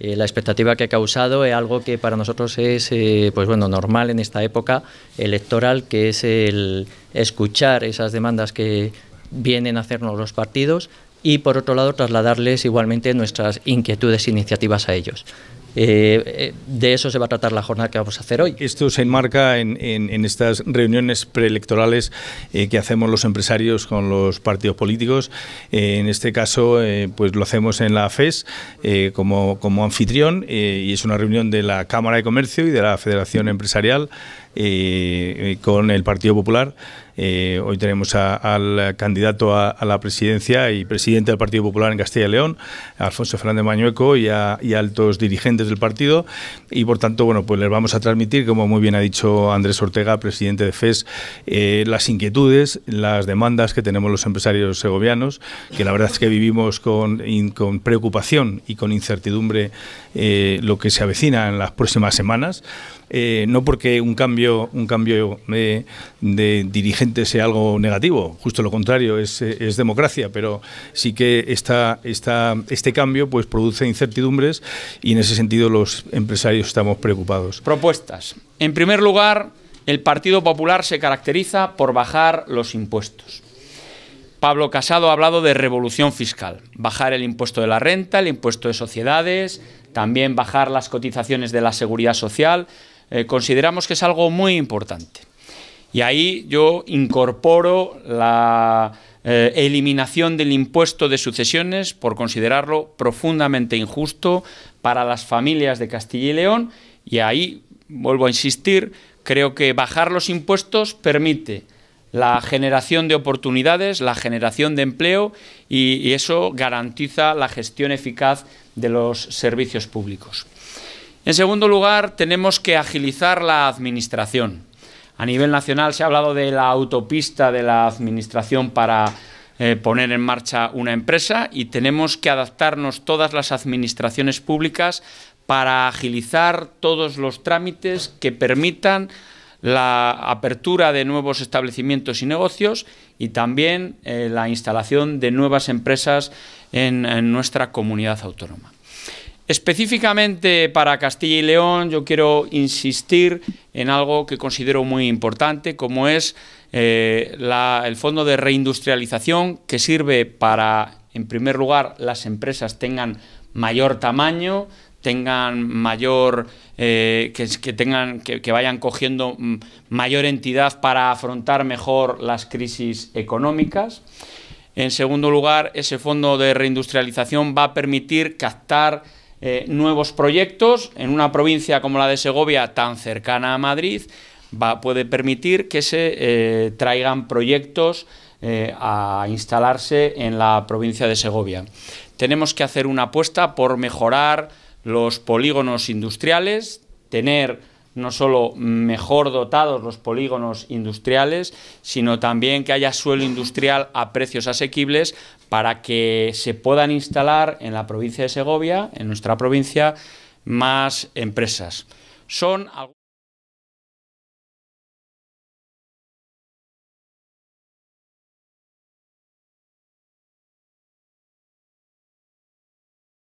Eh, la expectativa que ha causado es algo que para nosotros es eh, pues bueno, normal en esta época electoral, que es el escuchar esas demandas que vienen a hacernos los partidos y por otro lado trasladarles igualmente nuestras inquietudes e iniciativas a ellos. Eh, eh, de eso se va a tratar la jornada que vamos a hacer hoy. Esto se enmarca en, estas reuniones preelectorales eh, que hacemos los empresarios con los partidos políticos. en este caso, pues lo hacemos en la FES como, como, anfitrión y es una reunión de la Cámara de Comercio y de la Federación Empresarial con el Partido Popular. Eh, hoy tenemos al candidato a, la presidencia y presidente del Partido Popular en Castilla y León, Alfonso Fernández Mañueco, y a, altos dirigentes del partido. Y por tanto, bueno, pues les vamos a transmitir, como muy bien ha dicho Andrés Ortega, presidente de FES, eh, las inquietudes, las demandas que tenemos los empresarios segovianos, que la verdad es que vivimos con, preocupación y con incertidumbre eh, lo que se avecina en las próximas semanas. no porque un cambio, un cambio de dirigente gente sea algo negativo, justo lo contrario, es, democracia, pero sí que esta, este cambio pues produce incertidumbres y en ese sentido los empresarios estamos preocupados. Propuestas. En primer lugar, el Partido Popular se caracteriza por bajar los impuestos. Pablo Casado ha hablado de revolución fiscal, bajar el impuesto de la renta, el impuesto de sociedades, también bajar las cotizaciones de la seguridad social. Eh, consideramos que es algo muy importante. Y ahí yo incorporo la eh, eliminación del impuesto de sucesiones por considerarlo profundamente injusto para las familias de Castilla y León. Y ahí, vuelvo a insistir, creo que bajar los impuestos permite la generación de oportunidades, la generación de empleo y eso garantiza la gestión eficaz de los servicios públicos. En segundo lugar, tenemos que agilizar la administración. A nivel nacional se ha hablado de la autopista de la Administración para eh, poner en marcha una empresa y tenemos que adaptarnos todas las administraciones públicas para agilizar todos los trámites que permitan la apertura de nuevos establecimientos y negocios y también eh, la instalación de nuevas empresas en nuestra comunidad autónoma. Específicamente para Castilla y León yo quiero insistir en algo que considero muy importante, como es eh, el Fondo de Reindustrialización, que sirve para, en primer lugar, las empresas tengan mayor tamaño, tengan mayor eh, que, tengan que, vayan cogiendo mm, mayor entidad para afrontar mejor las crisis económicas en segundo lugar ese fondo de reindustrialización va a permitir captar eh, nuevos proyectos en una provincia como la de Segovia, tan cercana a Madrid, va, puede permitir que se eh, traigan proyectos eh, a instalarse en la provincia de Segovia. Tenemos que hacer una apuesta por mejorar los polígonos industriales, tener no solo mejor dotados los polígonos industriales, sino también que haya suelo industrial a precios asequibles para que se puedan instalar en la provincia de Segovia, en nuestra provincia, más empresas. Son